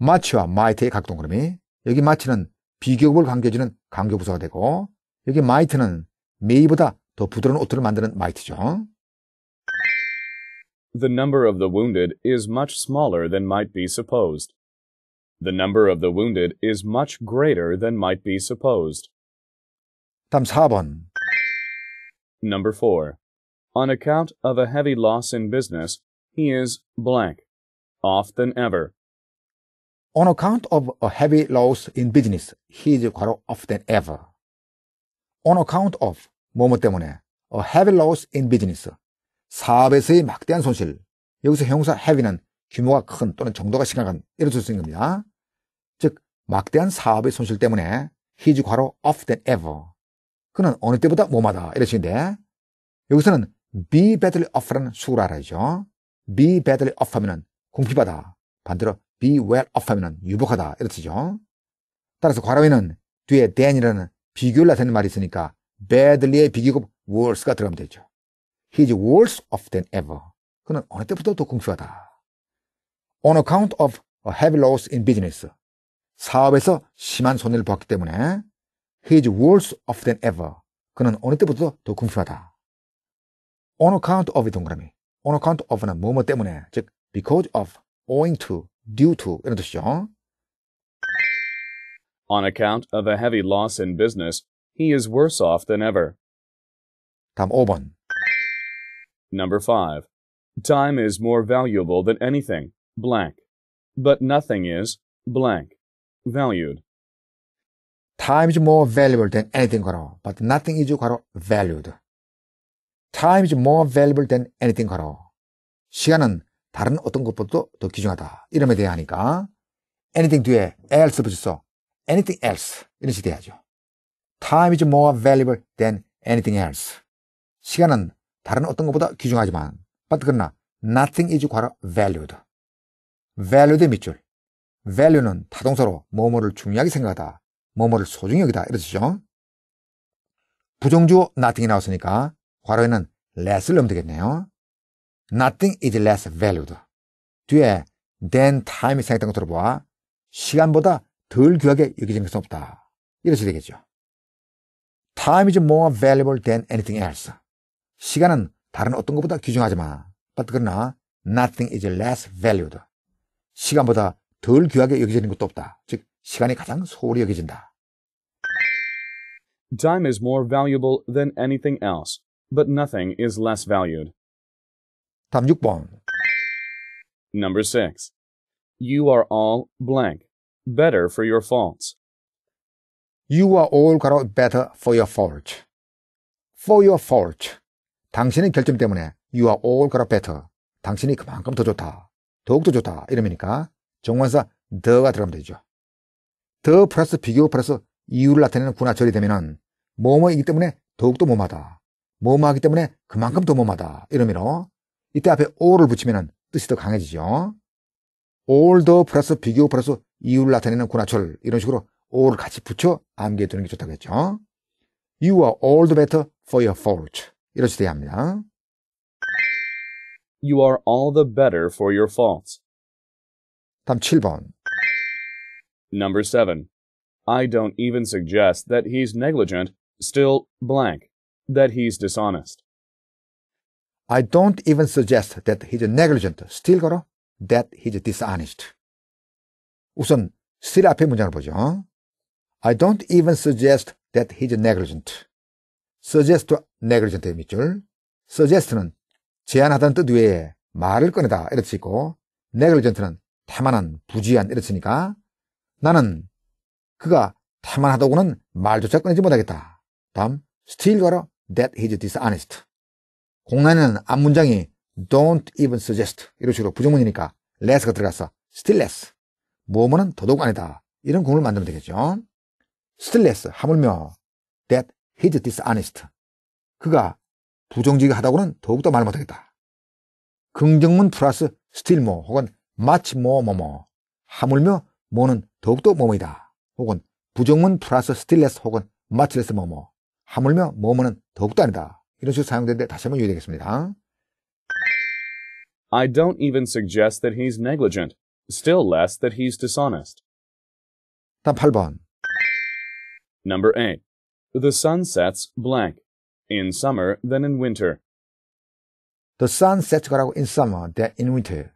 S1: much와 might의 각동그림이 여기 much는 비교급을 강조해주는 강조부사가 되고 여기 might는 may보다 더 부드러운 옷들을 만드는 might죠.
S2: The number of the wounded is much smaller than might be supposed. The number of the wounded is much greater than might be supposed. Tamshabon. Number 4. On account of a heavy loss in business, he is blank, off than ever.
S1: On account of a heavy loss in business, he is off than ever. On account of, 뭐뭐 때문에, a heavy loss in business, 사업에서의 막대한 손실. 여기서 형용사 heavy는 규모가 큰 또는 정도가 심각한 이런 쓸수 겁니다. 막대한 사업의 손실 때문에 he's 과로 off than ever. 그는 어느 때보다 몸하다. 이러시는데 여기서는 be badly off라는 수를 알아야죠. be badly off 하면은 공핍하다. 반대로 be well off 하면은 유복하다. 이렇죠. 따라서 과로에는 뒤에 than이라는 비교를 나타내는 말이 있으니까 badly의 비교급 worse가 들어가면 되죠. he's worse off than ever. 그는 어느 때부터더 공핍하다. on account of a heavy loss in business. 사업에서 심한 손해를 보았기 때문에 he is worse off than ever. 그는 어느 때보다 더 궁핍하다. on account of 동그라미. on account of는 뭐뭐 때문에 즉 because of, owing to, due to 이런 뜻이죠.
S2: On account of a heavy loss in business, he is worse off than ever. 다음 5번. Number 5. Time is more valuable than anything, blank. But nothing is, blank. valued.
S1: Time is more valuable than anything 괄호. But nothing is 괄호 valued. Time is more valuable than anything 괄호. 시간은 다른 어떤 것보다도 더 귀중하다. 이름에 대해 하니까 anything 뒤에 else 붙였어. anything else 이런 식이 돼야죠. Time is more valuable than anything else. 시간은 다른 어떤 것보다 귀중하지만 but 그러나 nothing is 괄호 valued. valued의 밑줄. value는 타동사로 뭐뭐를 중요하게 생각하다, 뭐뭐를 소중히 여기다 이런 뜻죠 부정주어 nothing이 나왔으니까 괄호에는 less를 넣으면 되겠네요. nothing is less valued. 뒤에 than time이 생겼던 거들 보아 시간보다 덜 귀하게 여기진 것은 없다. 이렇게 되겠죠. Time is more valuable than anything else. 시간은 다른 어떤 것보다 귀중하지만, but 그러나 nothing is less valued. 시간보다 덜 귀하게 여겨지는 것도 없다. 즉 시간이 가장 소홀히 여겨진다.
S2: Time is more valuable than anything else, but nothing is less valued. 답 6번. Number 6. You are all blank. Better for your faults.
S1: You are all 가로 better for your fault. For your fault. 당신의 결점 때문에 you are all 가로 better. 당신이 그만큼 더 좋다. 더욱더 좋다. 이러니까 정관사 더가 들어가면 되죠. 더 플러스 비교 플러스 이유를 나타내는 구나절이 되면은 뭐뭐이기 때문에 더욱더 뭐마다 뭐뭐하기 때문에 그만큼 더 뭐마다 이러므로 이때 앞에 오를 붙이면은 뜻이 더 강해지죠. all t 플러스 비교 플러스 이유를 나타내는 구나절 이런 식으로 all을 같이 붙여 암기해 두는 게 좋다고 했죠. You are all the better for your fault. 이렇게 돼야 합니다.
S2: You are all the better for your fault. 다음 7번. Number 7. I don't even suggest that he's negligent, still blank, that he's dishonest.
S1: I don't even suggest that he's negligent, still 걸어, that he's dishonest. 우선 still 앞에 문장을 보죠. I don't even suggest that he's negligent. suggest negligent의 밑줄. suggest는 제안하다는 뜻 외에 말을 꺼내다 이렇게 있고 negligent는 태만한 부지한 이랬으니까 나는 그가 태만하다고는 말조차 꺼내지 못하겠다. 다음 still 가로 that he's dishonest. 공란에는 앞문장이 don't even suggest 이런 식으로 부정문이니까 less가 들어가서 still less. 뭐뭐는 더더욱 아니다. 이런 공을 만들면 되겠죠. still less 하물며 that he's dishonest. 그가 부정직하다고는 더욱더 말 못하겠다. 긍정문 플러스 still more 뭐 혹은 마치 뭐뭐뭐 하물며 뭐는 더욱더 뭐뭐이다 혹은 부정문 플러스 스틸레스 혹은 마치레스 뭐뭐 하물며 뭐뭐는 더욱더 아니다 이런 식으로 사용되는데 다시 한번 유의되겠습니다.
S2: I don't even suggest that he's negligent, still less that he's dishonest. 다음 8번 Number 8. The sun sets blank. In summer than in winter.
S1: The sun sets 거라고 in summer than in winter.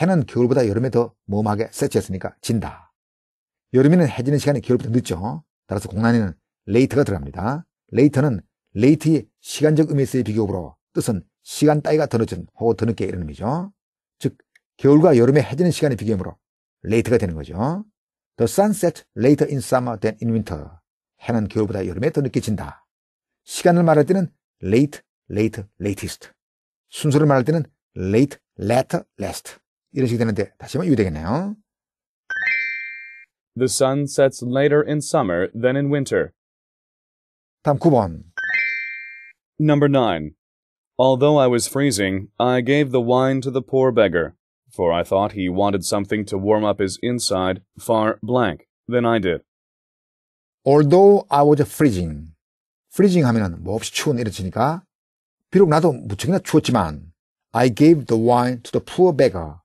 S1: 해는 겨울보다 여름에 더 모험하게 세치했으니까 진다. 여름에는 해지는 시간이 겨울보다 늦죠. 따라서 공란에는 레이트가 들어갑니다. 레이트는 레이트의 시간적 의미에서의 비교으로 뜻은 시간 따위가 더 늦은 혹은 더 늦게 이런 의미죠. 즉 겨울과 여름의 해지는 시간의 비교으로 레이트가 되는 거죠. The sunset later in summer than in winter. 해는 겨울보다 여름에 더 늦게 진다. 시간을 말할 때는 late, late, latest. 순서를 말할 때는 late, later, last. 되는데 다시 한번
S2: The sun sets later in summer than in winter.
S1: 다음 9번.
S2: Number 9. Although I was freezing, I gave the wine to the poor beggar, for I thought he wanted something to warm up his inside far blank than I did.
S1: Although I was freezing. freezing 하면은 몹시 추운 이러지니까 비록 나도 무척이나 추웠지만 I gave the wine to the poor beggar.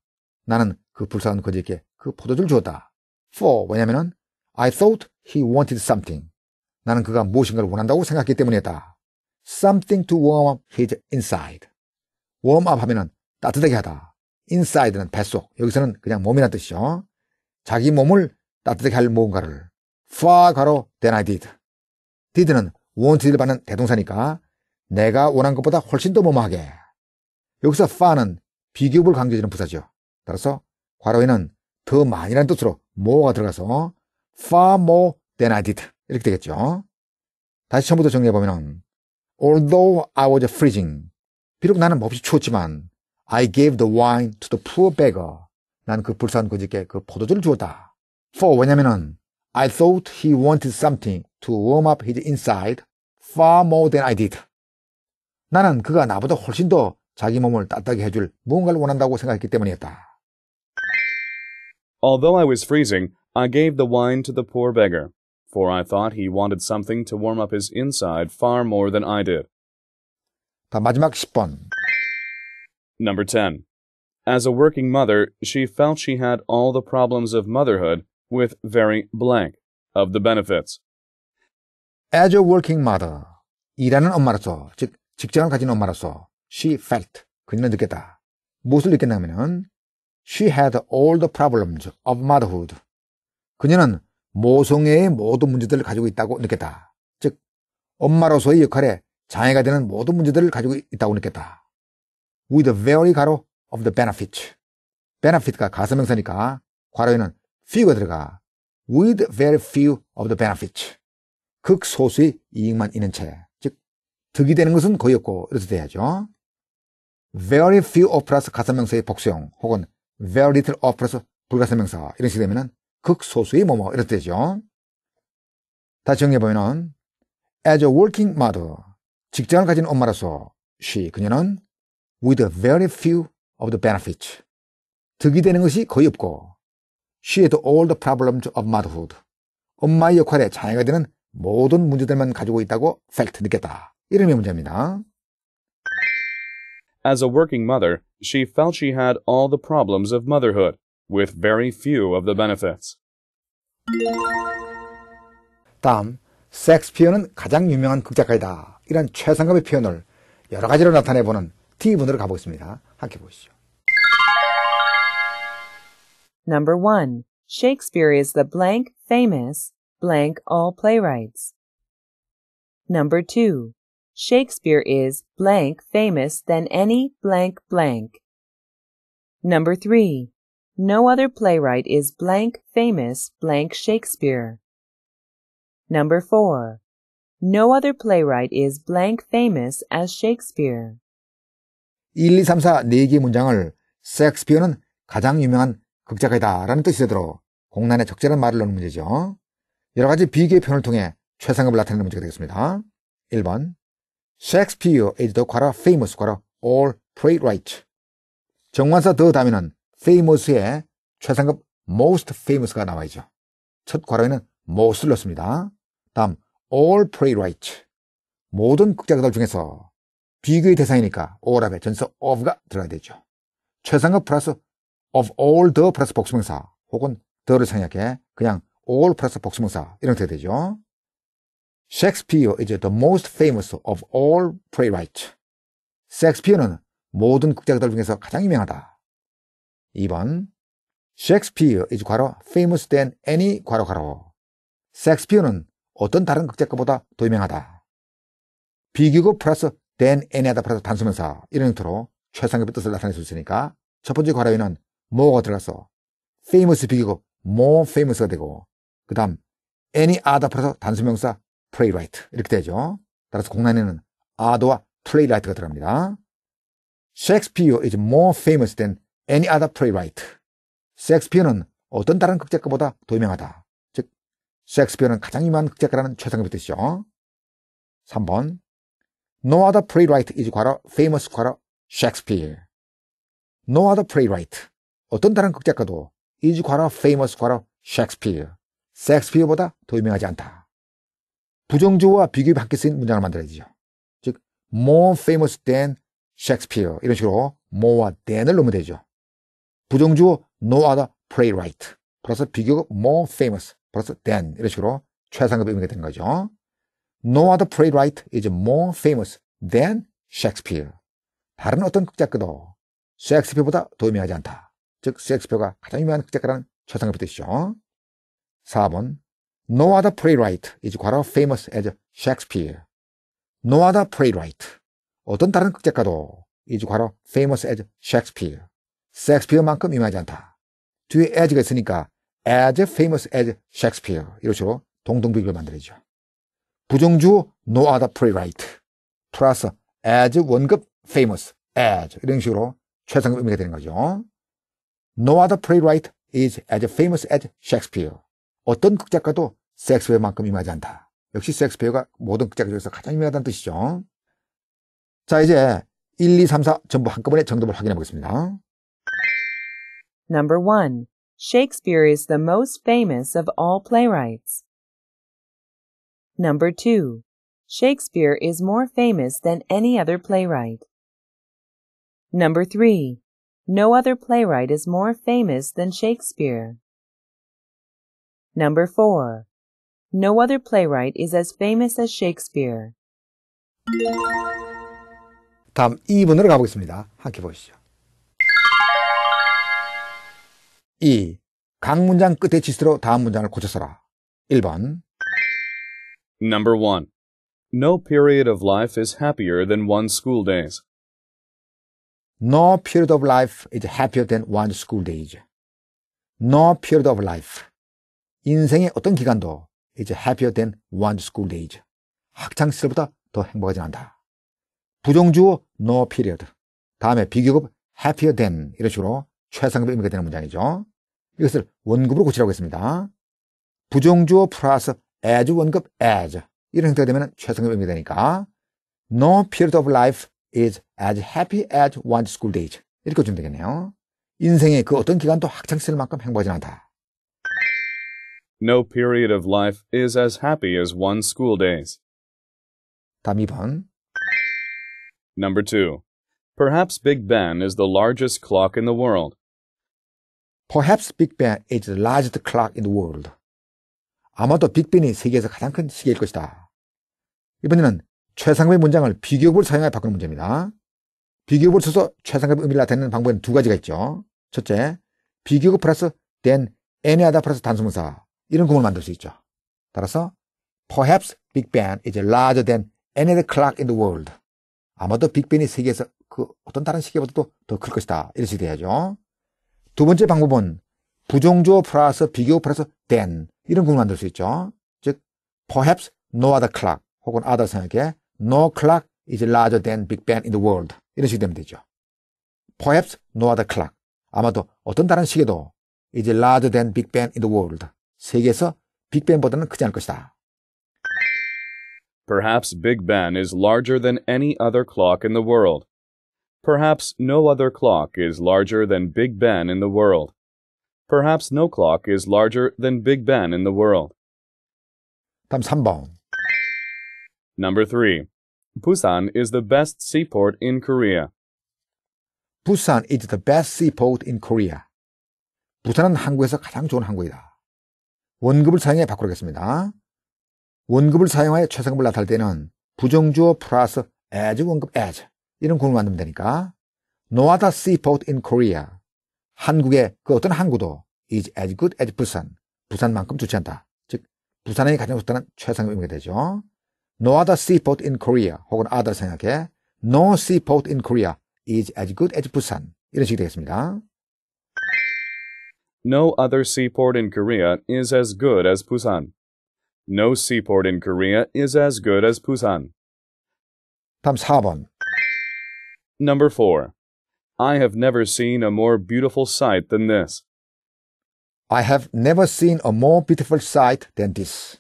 S1: 나는 그 불쌍한 거지에게 그 포도주를 주었다. For 왜냐면은 I thought he wanted something. 나는 그가 무엇인가를 원한다고 생각했기 때문이었다. Something to warm up his inside. warm up 하면은 따뜻하게 하다. inside는 뱃속. 여기서는 그냥 몸이란 뜻이죠. 자기 몸을 따뜻하게 할 무언가를. far 가로 than I did. did는 wanted를 받는 대동사니까 내가 원한 것보다 훨씬 더무모하게 여기서 far는 비교불 강조해주는 부사죠. 따라서 괄호에는 더 많이라는 뜻으로 more가 들어가서 far more than I did 이렇게 되겠죠. 다시 처음부터 정리해보면 although I was freezing 비록 나는 몹시 추웠지만 I gave the wine to the poor beggar 난그 불쌍한 거지께 그 포도주를 주었다. for 왜냐면은 I thought he wanted something to warm up his inside far more than I did. 나는 그가 나보다 훨씬 더 자기 몸을 따뜻하게 해줄 무언가를 원한다고 생각했기 때문이었다.
S2: Although I was freezing, I gave the wine to the poor beggar, for I thought he wanted something to warm up his inside far more than I did.
S1: 마지막 10번.
S2: Number 10. As a working mother, she felt she had all the problems of motherhood with very blank of the benefits.
S1: As a working mother, 일하는 엄마로서, 즉 직장을 가진 엄마로서, she felt, 그녀는 느꼈다. 무엇을 느꼈냐면 She had all the problems of motherhood. 그녀는 모성애의 모든 문제들을 가지고 있다고 느꼈다. 즉, 엄마로서의 역할에 장애가 되는 모든 문제들을 가지고 있다고 느꼈다. With the very 가로 of the benefit. benefit가 가서명사니까 괄호에는 few가 들어가. With very few of the benefit. s 극소수의 이익만 있는 채. 즉, 득이 되는 것은 거의 없고, 이렇게 돼야죠. very few of 플러 s 가사명사의 복수형 혹은 very little of 플러스 불가사명사 이런 식이 되면은 극소수의 뭐뭐 이렇게 되죠. 다시 정리해보면은 as a working mother 직장을 가진 엄마로서 she 그녀는 with very few of the benefits 득이 되는 것이 거의 없고 she had all the problems of motherhood 엄마의 역할에 장애가 되는 모든 문제들만 가지고 있다고 fact 느꼈다. 이름의 문제입니다.
S2: As a working mother, she felt she had all the problems of motherhood, with very few of the benefits.
S1: 다음, 섹스피어는 가장 유명한 극작가이다. 이런 최상급의 표현을 여러 가지로 나타내 나타내보는 T분으로 가보겠습니다. 함께 보시죠.
S3: Number 1. Shakespeare is the blank famous blank all playwrights. Number 2. Shakespeare is blank famous than any blank blank. Number three. No other playwright is blank famous blank Shakespeare. Number four. No other playwright is blank famous as Shakespeare.
S1: 1, 2, 3, 4, 4개 문장을 Shakespeare는 가장 유명한 극작가이다라는 뜻이 되도록 공란에 적절한 말을 넣는 문제죠. 여러 가지 비교의 표현을 통해 최상급을 나타내는 문제가 되겠습니다. 1번 Shakespeare is the 괄호 famous 괄호 all playwright. 정관사 더 다음에는 famous의 최상급 most famous가 나와있죠. 첫 괄호에는 most를 넣습니다. 다음 all playwright. 모든 극작가들 중에서 비교의 대상이니까 all 앞에 전서 of가 들어야 되죠. 최상급 플러스 of all the 플러스 복수명사 혹은 the를 생략해 그냥 all 플러스 복수명사 이런 형태가 되죠. 셰익스피어 is the most famous of all playwrights. 셰익스피어는 모든 극작가들 중에서 가장 유명하다. 2번 셰익스피어 is 괄호, famous than any 과로 과로. 셰익스피어는 어떤 다른 극작가보다 더 유명하다. 비교급 플러스 than any하다 플러스 단수명사 이런 형태로 최상급의 뜻을 나타낼 수 있으니까 첫 번째 괄호에는 more가 들어가서 famous 비교급 more famous가 되고 그 다음 any other 플러스 단수명사 프레이라이트 이렇게 되죠. 따라서 공란에는 아더와 프레이라이트가 들어갑니다. 셰익스피어 is more famous than any other playwright. 셰익스피어는 어떤 다른 극작가보다 더 유명하다. 즉, 셰익스피어는 가장 유명한 극작가라는 최상급의 뜻이죠. 3번 No other playwright is 과로 famous 과로 Shakespeare. No other playwright. 어떤 다른 극작가도 is 과로 famous 과로 Shakespeare. 셰익스피어보다 더 유명하지 않다. 부정조와 비교받게 쓰인 문장을 만들어야죠. 즉, more famous than Shakespeare. 이런 식으로 m o r e than을 넣으면 되죠. 부정주 no other playwright. 플러스 비교급 more famous. 플러스 than. 이런 식으로 최상급의 의미가 된 거죠. No other playwright is more famous than Shakespeare. 다른 어떤 극작가도 셰익스피어보다 더 유명하지 않다. 즉, 셰익스피어가 가장 유명한 극작가라는 최상급의 뜻이죠. 4번 No other playwright is 과로 famous as Shakespeare. No other playwright. 어떤 다른 극작가도 is 과로 famous as Shakespeare. s s h a k e p e a r e 만큼 유명하지 않다. 뒤에 as가 있으니까 as famous as Shakespeare. 이런 식으로 동등비교를 만들어지죠. 부정주 no other playwright. 플러스 as 원급 famous as 이런 식으로 최상급 의미가 되는 거죠. No other playwright is as famous as Shakespeare. 어떤 극작가도 섹스페어만큼 임하지 않다. 역시 섹스페어가 모든 극작 중에서 가장 유명하다는 뜻이죠. 자, 이제 1, 2, 3, 4 전부 한꺼번에 정답을 확인해 보겠습니다. Number 1.
S3: Shakespeare is the most famous of all playwrights. Number 2. Shakespeare is more famous than any other playwright. Number 3. No other playwright is more famous than Shakespeare. Number 4. No other playwright is as famous as Shakespeare. 다음
S1: 2번으로 가보겠습니다. 함께 보시죠. 2. 각 문장 끝에 치수로 다음 문장을 고쳐서라. 1번
S2: Number 1. No period of life is happier than one school days.
S1: No period of life is happier than one school days. No period of life. 인생의 어떤 기간도 이제 happier than one's c h o o l days. 학창 시절보다 더 행복하지 않다. 부정주어 no period. 다음에 비교급 happier than 이런 식으로 최상급 의미가 되는 문장이죠. 이것을 원급으로 고치라고 했습니다. 부정주어 플러스 as 원급 as 이런 형태가 되면 최상급 의미가 되니까 no period of life is as happy as one's c h o o l days. 이렇게 주면 되겠네요. 인생의 그 어떤 기간도 학창시절만큼 행복하지 않다.
S2: No period of life is as happy as one's school days. 답이 번. Number 2. Perhaps Big Ben is the largest clock in the world.
S1: Perhaps Big Ben is the largest clock in the world. 아마도 빅벤이 세계에서 가장 큰 시계일 것이다. 이번에는 최상급의 문장을 비교급을 사용하여 바꾸는 문제입니다. 비교급을 써서 최상급의 의미를 나타내는 방법에는 두 가지가 있죠. 첫째, 비교급 플러스 then any other 플러스 단수문사. 이런 공을 만들 수 있죠. 따라서 perhaps Big b a n is larger than any other clock in the world. 아마도 빅벤이 세계에서 그 어떤 다른 시계보다도 더 클 것이다. 이런 식이 돼야죠. 두 번째 방법은 부정조 플러스 비교 플러스 than 이런 공을 만들 수 있죠. 즉 perhaps no other clock 혹은 other 생각에 no clock is larger than Big b a n in the world. 이런 식이 되면 되죠. perhaps no other clock. 아마도 어떤 다른 시계도 is larger than Big b a n in the world. 세계에서 빅뱅보다는 크지 않을 것이다.
S2: Perhaps Big Ben is larger than any other clock in the world. Perhaps no other clock is larger than Big Ben in the world. Perhaps no clock is larger than Big Ben in the world. 다음 3번. Number 3. Busan is the best seaport in
S1: Korea. Busan is the best seaport in Korea. 부산은 한국에서 가장 좋은 항구이다. 원급을 사용해 바꾸겠습니다. 원급을 사용하여 최상급을 나타낼 때는 부정주어 플러스 as 원급 as 이런 구문을 만들면 되니까 노아다 t h e r seaport in Korea 한국의 그 어떤 항구도 is as good as 부산 부산만큼 좋지 않다. 즉 부산이 행 가장 좋다는 최상급이 되죠. 노아다 t h e r seaport in Korea 혹은 other 생각해 No seaport in Korea is as good as 부산 이런 식이 되겠습니다.
S2: No other seaport in Korea is as good as Busan. No seaport in Korea is as good as Busan.
S1: 다음 4번.
S2: Number 4. I have never seen a more beautiful sight than this.
S1: I have never seen a more beautiful sight than this.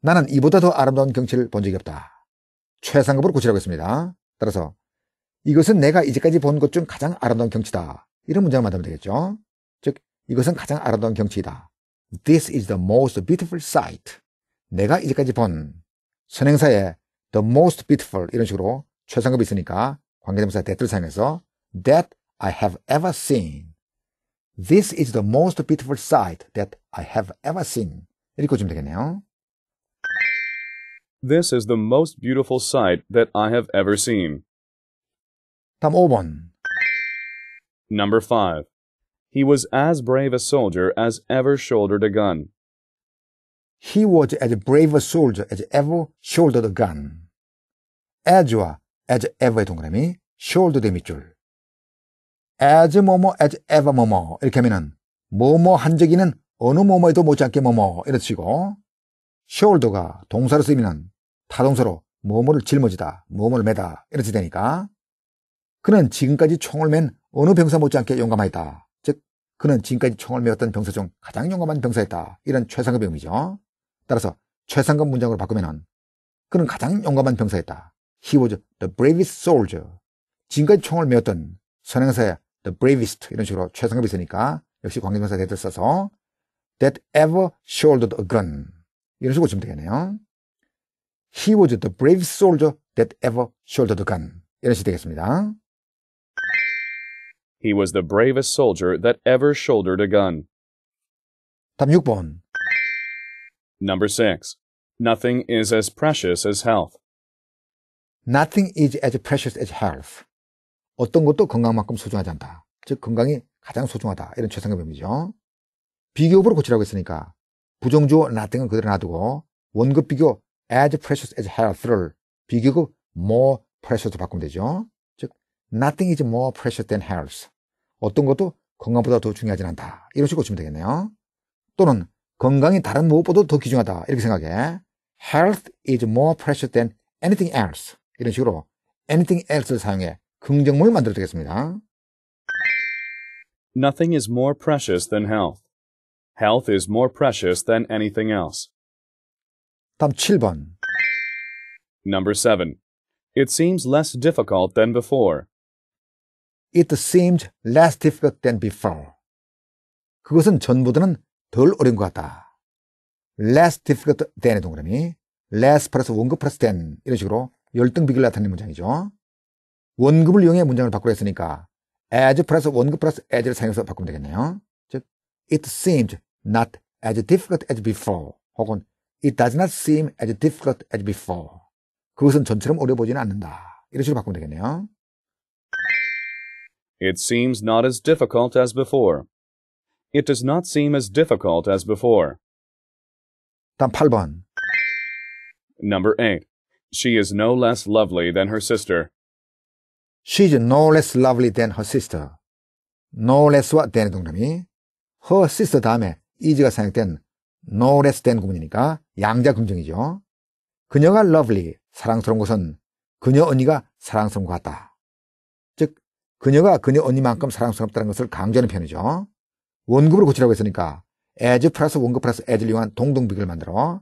S1: 나는 이보다 더 아름다운 경치를 본 적이 없다. 최상급으로 고치라고 했습니다. 따라서 이것은 내가 이제까지 본 것 중 가장 아름다운 경치다. 이런 문장을 만들면 되겠죠. 이것은 가장 아름다운 경치이다. This is the most beautiful sight. 내가 이제까지 본 선행사의 the most beautiful 이런 식으로 최상급이 있으니까 관계대명사 대들 사용해서 that I have ever seen. This is the most beautiful sight that I have ever seen. 이렇게 보시면 되겠네요.
S2: This is the most beautiful sight that I have ever seen.
S1: 다음 5번.
S2: Number 5. He was as brave a soldier as ever shouldered a gun.
S1: He was as brave a soldier as ever shouldered a gun. as와 as ever의 동그라미, shouldered의 밑줄. as 뭐뭐, as ever 뭐뭐 이렇게 하면은 뭐뭐 한 적이는 어느 뭐뭐에도 못지않게 뭐뭐 이런 식이고 shoulder가 동사로 쓰이면 타동사로 뭐뭐를 짊어지다, 뭐뭐를 매다 이렇게 되니까 그는 지금까지 총을 맨 어느 병사 못지않게 용감하였다. 그는 지금까지 총을 메웠던 병사 중 가장 용감한 병사였다. 이런 최상급 의미죠. 따라서 최상급 문장으로 바꾸면 그는 가장 용감한 병사였다. He was the bravest soldier. 지금까지 총을 메웠던 선행사의 the bravest 이런 식으로 최상급이 있으니까 역시 관계명사 대들 써서 that ever shouldered a gun 이런 식으로 주면 되겠네요. He was the brave soldier that ever shouldered a gun 이런 식이 되겠습니다.
S2: He was the bravest soldier that ever shouldered a gun. 16번. Number 6. Nothing is as precious as health.
S1: Nothing is as precious as health. 어떤 것도 건강만큼 소중하지 않다. 즉 건강이 가장 소중하다. 이런 최상급 의미죠. 비교부로 고치라고 했으니까 부정주어 nothing은 그대로 놔두고 원급 비교 as precious as health를 비교급 more precious로 바꾸면 되죠. Nothing is more precious than health. 어떤 것도 건강보다 더 중요하진 않다. 이런 식으로 보시면 되겠네요. 또는 건강이 다른 무엇보다 더 귀중하다. 이렇게 생각해. Health is more precious than anything else. 이런 식으로 anything else를 사용해 긍정문을 만들어 드리겠습니다.
S2: Nothing is more precious than health. Health is more precious than anything else.
S1: 다음 7번.
S2: Number 7. It seems less difficult than
S1: before. It seemed less difficult than before. 그것은 전보다는 덜 어려운 것 같다. less difficult than의 동그라미, less plus 원급 플러스 than 이런 식으로 열등 비교를 나타내는 문장이죠. 원급을 이용해 문장을 바꾸려 했으니까 as 플러스 원급 플러스 as를 사용해서 바꾸면 되겠네요. 즉, it seemed not as difficult as before 혹은 it does not seem as difficult as before 그것은 전처럼 어려워 보지는 않는다. 이런 식으로 바꾸면 되겠네요.
S2: It seems not as difficult as before. It does not seem as difficult as before.
S1: 8번.
S2: Number 8. She is no less lovely than her sister.
S1: She is no less lovely than her sister. no less what 된 동그라미. her sister 다음에 is가 사용된 no less than 구문이니까 양자 긍정이죠. 그녀가 lovely, 사랑스러운 것은 그녀 언니가 사랑스러운 것 같다. 그녀가 그녀 언니만큼 사랑스럽다는 것을 강조하는 편이죠. 원급으 고치라고 했으니까 as 플러스 원급 플러스 as를 이용한 동동비교를 만들어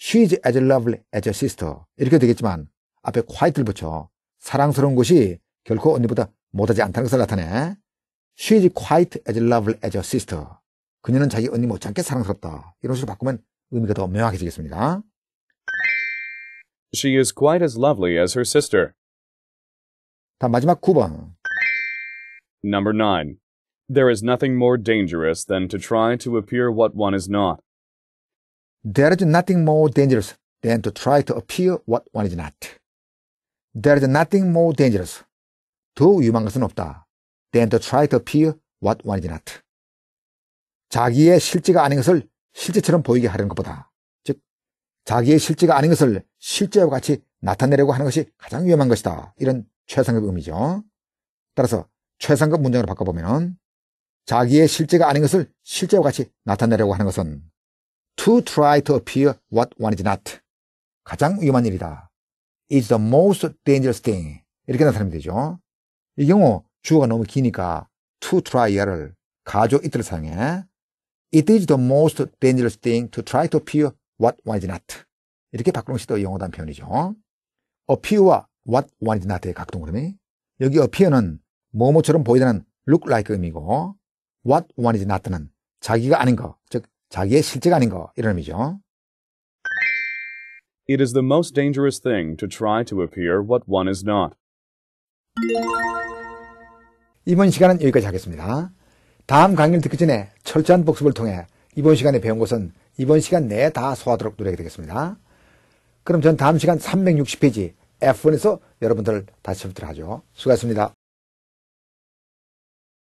S1: she's as lovely as y sister 이렇게 되겠지만 앞에 q u i e 를 붙여 사랑스러운 것이 결코 언니보다 못하지 않다는 것을 나타내 she's quite as lovely as y sister 그녀는 자기 언니 못지않게 사랑스럽다 이런 식으로 바꾸면 의미가 더 명확해지겠습니다.
S2: She is quite as lovely as her sister.
S1: 다음 마지막 9번
S2: Number 9. There is nothing more dangerous than to try to appear what one is not.
S1: There is nothing more dangerous than to try to appear what one is not. There is nothing more dangerous. 더 위험한 것은 없다. than to try to appear what one is not. 자기의 실제가 아닌 것을 실제처럼 보이게 하려는 것보다, 즉, 자기의 실제가 아닌 것을 실제와 같이 나타내려고 하는 것이 가장 위험한 것이다. 이런 최상의 의미죠. 따라서 최상급 문장으로 바꿔보면 자기의 실제가 아닌 것을 실제와 같이 나타내려고 하는 것은 to try to appear what one is not 가장 위험한 일이다. is the most dangerous thing 이렇게 나타내면 되죠. 이 경우 주어가 너무 기니까 to try를 가조 it를 사용해 it is the most dangerous thing to try to appear what one is not 이렇게 바꾸는 것이 또 영어단 표현이죠. appear와 what one is not의 각동 그림이 여기 appear는 뭐뭐처럼 보이다는 look like 의미고 what one is not는 자기가 아닌 것, 즉 자기의 실제가 아닌 것 이런 의미죠.
S2: It is the most dangerous thing to try to appear what one is not.
S1: 이번 시간은 여기까지 하겠습니다. 다음 강의를 듣기 전에 철저한 복습을 통해 이번 시간에 배운 것은 이번 시간 내에 다 소화하도록 노력이 되겠습니다. 그럼 전 다음 시간 360페이지 F1에서 여러분들 다시 뵙도록 하죠. 수고하셨습니다.